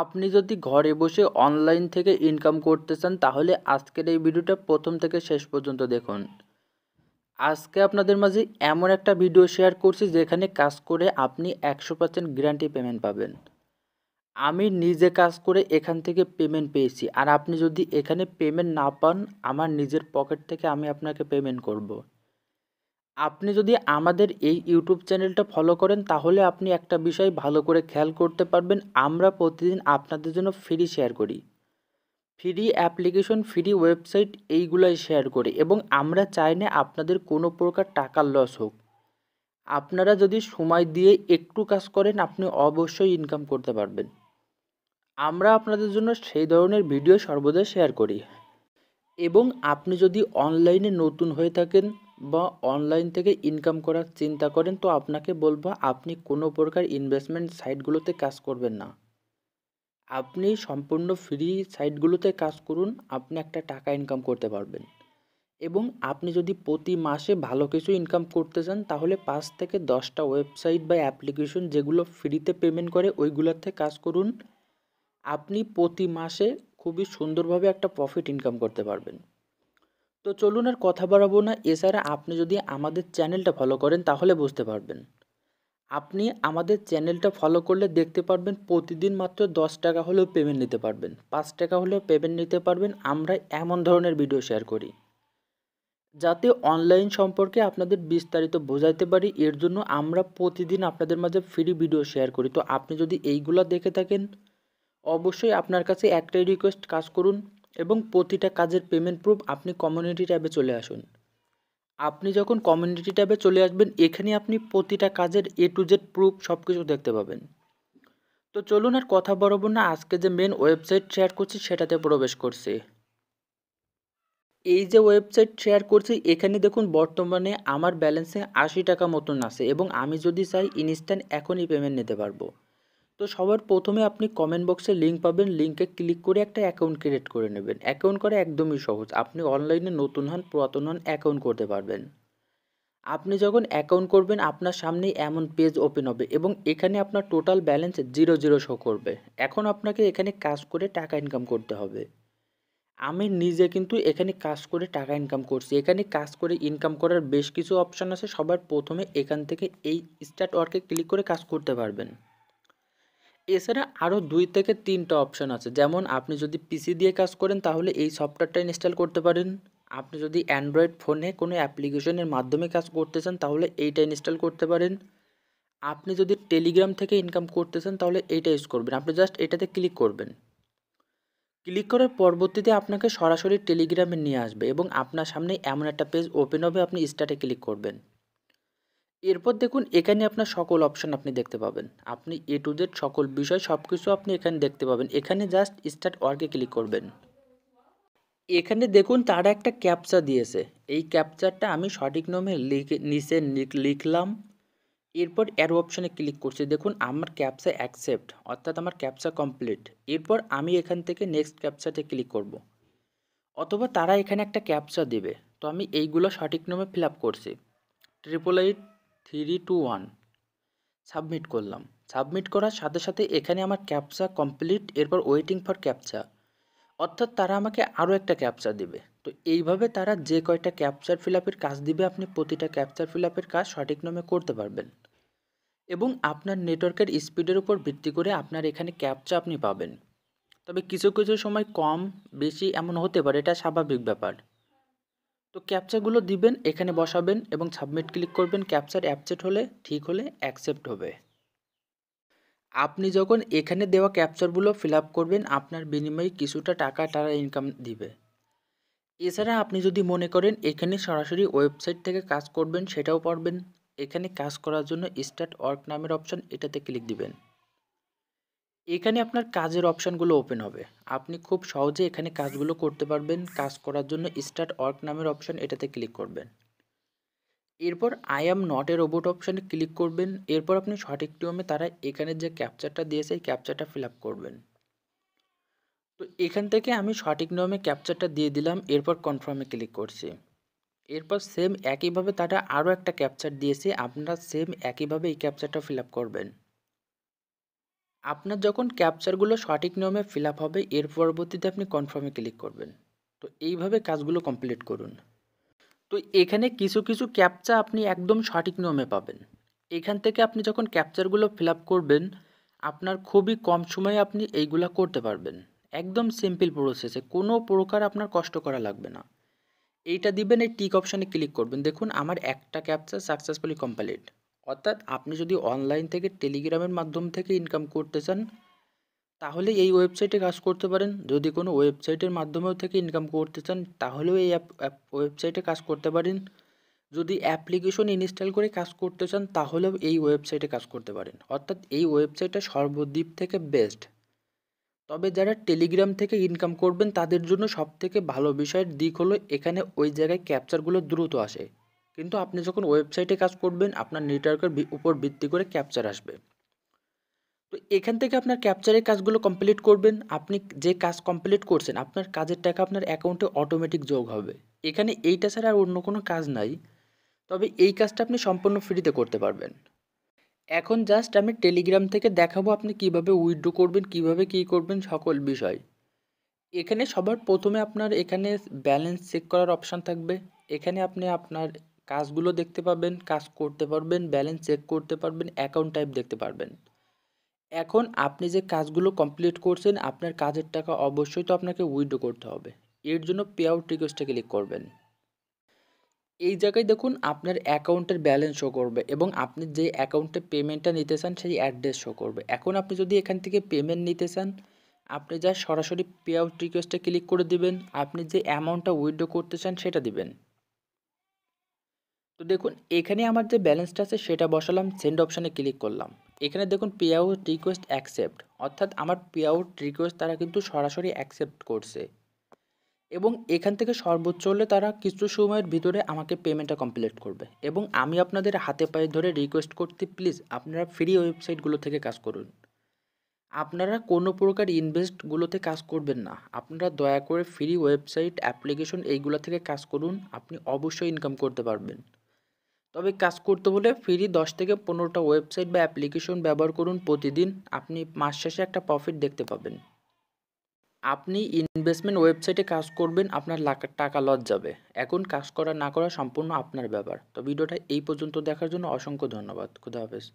আপনি যদি ঘরে বসে অনলাইন থেকে ইনকাম করতে চান তাহলে আজকের এই ভিডিওটা প্রথম থেকে শেষ পর্যন্ত দেখুন আজকে আপনাদের মাঝে এমন একটা ভিডিও শেয়ার করছি যেখানে কাজ করে আপনি একশো পার্সেন্ট গ্যারান্টি পেমেন্ট পাবেন আমি নিজে কাজ করে এখান থেকে পেমেন্ট পেয়েছি আর আপনি যদি এখানে পেমেন্ট না পান আমার নিজের পকেট থেকে আমি আপনাকে পেমেন্ট করব। আপনি যদি আমাদের এই ইউটিউব চ্যানেলটা ফলো করেন তাহলে আপনি একটা বিষয় ভালো করে খেয়াল করতে পারবেন আমরা প্রতিদিন আপনাদের জন্য ফ্রি শেয়ার করি ফ্রি অ্যাপ্লিকেশন ফ্রি ওয়েবসাইট এইগুলাই শেয়ার করি এবং আমরা চাই না আপনাদের কোনো প্রকার টাকার লস হোক আপনারা যদি সময় দিয়ে একটু কাজ করেন আপনি অবশ্যই ইনকাম করতে পারবেন আমরা আপনাদের জন্য সেই ধরনের ভিডিও সর্বদা শেয়ার করি এবং আপনি যদি অনলাইনে নতুন হয়ে থাকেন বা অনলাইন থেকে ইনকাম করার চিন্তা করেন তো আপনাকে বলবো আপনি কোনো প্রকার ইনভেস্টমেন্ট সাইটগুলোতে কাজ করবেন না আপনি সম্পূর্ণ ফ্রি সাইটগুলোতে কাজ করুন আপনি একটা টাকা ইনকাম করতে পারবেন এবং আপনি যদি প্রতি মাসে ভালো কিছু ইনকাম করতে চান তাহলে পাঁচ থেকে দশটা ওয়েবসাইট বা অ্যাপ্লিকেশন যেগুলো ফ্রিতে পেমেন্ট করে ওইগুলোতে কাজ করুন আপনি প্রতি মাসে খুবই সুন্দরভাবে একটা প্রফিট ইনকাম করতে পারবেন তো চলুন আর কথা বাড়াবো না এছাড়া আপনি যদি আমাদের চ্যানেলটা ফলো করেন তাহলে বুঝতে পারবেন আপনি আমাদের চ্যানেলটা ফলো করলে দেখতে পারবেন প্রতিদিন মাত্র দশ টাকা হলেও পেমেন্ট নিতে পারবেন পাঁচ টাকা হলেও পেমেন্ট নিতে পারবেন আমরা এমন ধরনের ভিডিও শেয়ার করি যাতে অনলাইন সম্পর্কে আপনাদের বিস্তারিত বোঝাতে পারি এর জন্য আমরা প্রতিদিন আপনাদের মাঝে ফ্রি ভিডিও শেয়ার করি তো আপনি যদি এইগুলো দেখে থাকেন অবশ্যই আপনার কাছে একটাই রিকোয়েস্ট কাজ করুন এবং প্রতিটা কাজের পেমেন্ট প্রুফ আপনি কমিউনিটি ট্যাবে চলে আসুন আপনি যখন কমিউনিটি ট্যাবে চলে আসবেন এখানে আপনি প্রতিটা কাজের এ টু জেড প্রুফ সব কিছু দেখতে পাবেন তো চলুন আর কথা বরাবর না আজকে যে মেন ওয়েবসাইট শেয়ার করছি সেটাতে প্রবেশ করছি এই যে ওয়েবসাইট শেয়ার করছি এখানে দেখুন বর্তমানে আমার ব্যালেন্সে আশি টাকা মতন আছে এবং আমি যদি চাই ইনস্ট্যান্ট এখনই পেমেন্ট নিতে পারবো তো সবার প্রথমে আপনি কমেন্ট বক্সে লিঙ্ক পাবেন লিঙ্কে ক্লিক করে একটা অ্যাকাউন্ট ক্রিয়েট করে নেবেন অ্যাকাউন্ট করা একদমই সহজ আপনি অনলাইনে নতুন হন পুরাতন হন অ্যাকাউন্ট করতে পারবেন আপনি যখন অ্যাকাউন্ট করবেন আপনার সামনে এমন পেজ ওপেন হবে এবং এখানে আপনার total balance zero zero show করবে এখন আপনাকে এখানে কাজ করে টাকা ইনকাম করতে হবে আমি নিজে কিন্তু এখানে কাজ করে টাকা ইনকাম করছি এখানে কাজ করে ইনকাম করার বেশ কিছু অপশান আছে সবার প্রথমে এখান থেকে এই স্টার্ট ওয়ার্কে ক্লিক করে কাজ করতে পারবেন এছাড়া আরও দুই থেকে তিনটা অপশান আছে যেমন আপনি যদি পিসি দিয়ে কাজ করেন তাহলে এই সফটওয়্যারটা ইনস্টল করতে পারেন আপনি যদি অ্যান্ড্রয়েড ফোনে কোনো অ্যাপ্লিকেশনের মাধ্যমে কাজ করতে চান তাহলে এইটা ইনস্টল করতে পারেন আপনি যদি টেলিগ্রাম থেকে ইনকাম করতে চান তাহলে এইটা ইউজ করবেন আপনি জাস্ট এটাতে ক্লিক করবেন ক্লিক করার পরবর্তীতে আপনাকে সরাসরি টেলিগ্রামে নিয়ে আসবে এবং আপনার সামনে এমন একটা পেজ ওপেন হবে আপনি স্টার্টে ক্লিক করবেন এরপর দেখুন এখানে আপনার সকল অপশান আপনি দেখতে পাবেন আপনি এ টু জেড সকল বিষয় সব কিছু আপনি এখানে দেখতে পাবেন এখানে জাস্ট স্টার্ট ওয়ার্কে ক্লিক করবেন এখানে দেখুন তারা একটা ক্যাপচা দিয়েছে এই ক্যাপচারটা আমি সঠিক নামে লিখে নিচে লিখলাম এরপর অ্যারো অপশানে ক্লিক করছি দেখুন আমার ক্যাপচা অ্যাকসেপ্ট অর্থাৎ আমার ক্যাপচা কমপ্লিট এরপর আমি এখান থেকে নেক্সট ক্যাপচাতে ক্লিক করব। অথবা তারা এখানে একটা ক্যাপচা দেবে তো আমি এইগুলো সঠিক নামে ফিল আপ করছি triple eight three two one submit করলাম সাবমিট করার সাথে সাথে এখানে আমার ক্যাপচা কমপ্লিট এরপর ওয়েটিং ফর ক্যাপচা অর্থাৎ তারা আমাকে আরও একটা ক্যাপচা দেবে তো এইভাবে তারা যে কয়টা ক্যাপচার ফিল কাজ দিবে আপনি প্রতিটা ক্যাপচার ফিল কাজ সঠিক নামে করতে পারবেন এবং আপনার নেটওয়ার্কের স্পিডের উপর ভিত্তি করে আপনার এখানে ক্যাপচা আপনি পাবেন তবে কিছু কিছু সময় কম বেশি এমন হতে পারে এটা স্বাভাবিক ব্যাপার তো ক্যাপচাগুলো দিবেন এখানে বসাবেন এবং সাবমিট ক্লিক করবেন ক্যাপচার অ্যাপসেট হলে ঠিক হলে অ্যাকসেপ্ট হবে আপনি যখন এখানে দেওয়া ক্যাপচারগুলো ফিল করবেন আপনার বিনিময়ে কিছুটা টাকা তারা ইনকাম দিবে এছাড়া আপনি যদি মনে করেন এখানে সরাসরি ওয়েবসাইট থেকে কাজ করবেন সেটাও পারবেন এখানে কাজ করার জন্য স্টার্ট ওয়ার্ক নামের অপশন এটাতে ক্লিক দিবেন এখানে আপনার কাজের অপশানগুলো ওপেন হবে আপনি খুব সহজে এখানে কাজগুলো করতে পারবেন কাজ করার জন্য স্টার্ট ওয়ার্ক নামের অপশান এটাতে ক্লিক করবেন এরপর I am not a robot অপশানে ক্লিক করবেন এরপর আপনি সঠিক নিয়মে তারা এখানে যে ক্যাপচারটা দিয়েছে এই ক্যাপচারটা ফিল করবেন তো এখান থেকে আমি সঠিক নিয়মে ক্যাপচারটা দিয়ে দিলাম এরপর কনফার্মে ক্লিক করছি এরপর সেম একইভাবে তারা আরও একটা ক্যাপচার দিয়েছে আপনারা সেম একইভাবে এই ক্যাপচারটা ফিল করবেন আপনার যখন ক্যাপচারগুলো সঠিক নিয়মে ফিল আপ হবে এর পরবর্তীতে আপনি কনফার্মে ক্লিক করবেন তো এইভাবে কাজগুলো কমপ্লিট করুন তো এখানে কিছু কিছু ক্যাপচা আপনি একদম সঠিক নিয়মে পাবেন এখান থেকে আপনি যখন ক্যাপচারগুলো ফিল আপ করবেন আপনার খুবই কম সময়ে আপনি এইগুলা করতে পারবেন একদম সিম্পল প্রসেসে কোনো প্রকার আপনার কষ্ট করা লাগবে না এইটা দিবেন এই টিক অপশানে ক্লিক করবেন দেখুন আমার একটা ক্যাপচা সাকসেসফুলি কমপ্লিট অর্থাৎ আপনি যদি অনলাইন থেকে টেলিগ্রামের মাধ্যম থেকে ইনকাম করতে চান তাহলে এই ওয়েবসাইটে কাজ করতে পারেন যদি কোনো ওয়েবসাইটের মাধ্যমেও থেকে ইনকাম করতে চান তাহলেও এই অ্যাপ ওয়েবসাইটে কাজ করতে পারেন যদি অ্যাপ্লিকেশন ইনস্টল করে কাজ করতে চান তাহলেও এই ওয়েবসাইটে কাজ করতে পারেন অর্থাৎ এই ওয়েবসাইটটা সর্বদ্বীপ থেকে বেস্ট তবে যারা টেলিগ্রাম থেকে ইনকাম করবেন তাদের জন্য সবথেকে ভালো বিষয়ের দিক হলো এখানে ওই জায়গায় ক্যাপচারগুলো দ্রুত আসে কিন্তু আপনি যখন ওয়েবসাইটে কাজ করবেন আপনার নেটওয়ার্কের উপর ভিত্তি করে ক্যাপচার আসবে তো এখান থেকে আপনার ক্যাপচারের কাজগুলো কমপ্লিট করবেন আপনি যে কাজ কমপ্লিট করছেন আপনার কাজের টাকা আপনার অ্যাকাউন্টে অটোমেটিক যোগ হবে এখানে এইটা ছাড়া আর অন্য কোনো কাজ নাই তবে এই কাজটা আপনি সম্পূর্ণ ফ্রিতে করতে পারবেন এখন জাস্ট আমি টেলিগ্রাম থেকে দেখাবো আপনি কিভাবে উইথড্র করবেন কিভাবে কি করবেন সকল বিষয় এখানে সবার প্রথমে আপনার এখানে ব্যালেন্স চেক করার অপশান থাকবে এখানে আপনি আপনার কাজগুলো দেখতে পাবেন কাজ করতে পারবেন ব্যালেন্স চেক করতে পারবেন অ্যাকাউন্ট টাইপ দেখতে পারবেন এখন আপনি যে কাজগুলো কমপ্লিট করছেন আপনার কাজের টাকা অবশ্যই তো আপনাকে উইড্রো করতে হবে এর জন্য পে আউট রিকোয়েস্টে ক্লিক করবেন এই জায়গায় দেখুন আপনার অ্যাকাউন্টের ব্যালেন্স শো করবে এবং আপনি যে অ্যাকাউন্টে পেমেন্টটা নিতে চান সেই অ্যাড্রেস শো করবে এখন আপনি যদি এখান থেকে পেমেন্ট নিতে চান আপনি যা সরাসরি পে আউট রিকোয়েস্টে ক্লিক করে দিবেন আপনি যে অ্যামাউন্টটা উইড্রো করতে চান সেটা দিবেন তো দেখুন এখানে আমার যে ব্যালেন্সটা আছে সেটা বসালাম সেন্ড অপশানে ক্লিক করলাম এখানে দেখুন পে আউট রিকোয়েস্ট অ্যাকসেপ্ট অর্থাৎ আমার পে আউট রিকোয়েস্ট তারা কিন্তু সরাসরি অ্যাকসেপ্ট করছে এবং এখান থেকে সর্বোচ্চ হলে তারা কিছু সময়ের ভিতরে আমাকে পেমেন্টটা কমপ্লিট করবে এবং আমি আপনাদের হাতে পায়ে ধরে রিকোয়েস্ট করতে প্লিজ আপনারা ফ্রি ওয়েবসাইটগুলো থেকে কাজ করুন আপনারা কোনো প্রকার ইনভেস্টগুলোতে কাজ করবেন না আপনারা দয়া করে ফ্রি ওয়েবসাইট অ্যাপ্লিকেশন এইগুলো থেকে কাজ করুন আপনি অবশ্যই ইনকাম করতে পারবেন তবে কাজ করতে হলে ফ্রি দশ থেকে পনেরোটা ওয়েবসাইট বা অ্যাপ্লিকেশন ব্যবহার করুন প্রতিদিন আপনি মাস শেষে একটা প্রফিট দেখতে পাবেন আপনি ইনভেস্টমেন্ট ওয়েবসাইটে কাজ করবেন আপনার টাকা লস যাবে এখন কাজ করা না করা সম্পূর্ণ আপনার ব্যাপার তো ভিডিওটা এই পর্যন্ত দেখার জন্য অসংখ্য ধন্যবাদ খুদা হাফেজ